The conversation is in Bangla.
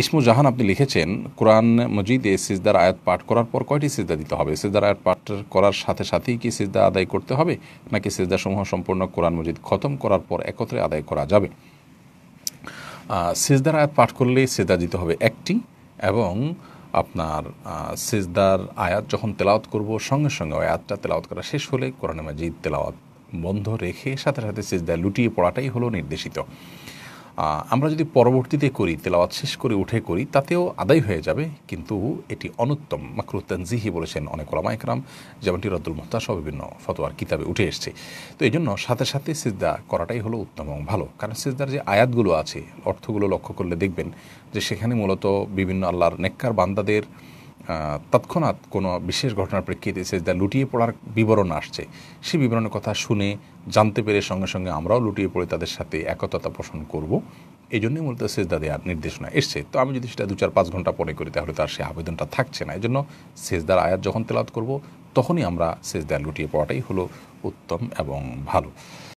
ইসমু জাহান আপনি লিখেছেন কোরআন মজিদে সিজদার আয়াত পাঠ করার পর কয়টি সিজদা দিতে হবে সিজদার আয়াত পাঠ করার সাথে সাথেই কি সিজদা আদায় করতে হবে নাকি সমূহ সম্পূর্ণ কোরআন মজিদ খতম করার পর একত্রে আদায় করা যাবে সিজদার আয়াত পাঠ করলে সিজদা দিতে হবে একটি এবং আপনার সিজদার আয়াত যখন তেলাওয়াত করব সঙ্গে সঙ্গে ওই আয়াতটা তেলাওয়াত করা শেষ হলে কোরআন মজিদ তেলাওয়াত বন্ধ রেখে সাথে সাথে সিজদা লুটিয়ে পড়াটাই হলো নির্দেশিত আমরা যদি পরবর্তীতে করি তেলাওয়াত শেষ করে উঠে করি তাতেও আদায় হয়ে যাবে কিন্তু এটি অনুত্তম মাকরু তানজিহি বলেছেন অনেক ওলামা একরাম যেমনটি রদ্দুল মোহতাস বিভিন্ন ফতোয়ার কিতাবে উঠে এসছে তো এই জন্য সাথে সাথে সিজদা করাটাই হলো উত্তম এবং ভালো কারণ সিজদার যে আয়াতগুলো আছে অর্থগুলো লক্ষ্য করলে দেখবেন যে সেখানে মূলত বিভিন্ন আল্লাহর নেককার বান্দাদের তৎক্ষণাৎ কোনো বিশেষ ঘটনার প্রেক্ষিতে যা লুটিয়ে পড়ার বিবরণ আসছে সেই বিবরণের কথা শুনে জানতে পেরে সঙ্গে সঙ্গে আমরাও লুটিয়ে পড়ে তাদের সাথে একতা পোষণ করব এই জন্যই মূলত সেজদা দেওয়ার নির্দেশনা এসছে তো আমি যদি সেটা দু চার পাঁচ ঘন্টা পরে করি তাহলে তার সেই আবেদনটা থাকছে না এই জন্য সেজদার আয়াত যখন তেলাত করব তখনই আমরা সেজদার লুটিয়ে পড়াটাই হলো উত্তম এবং ভালো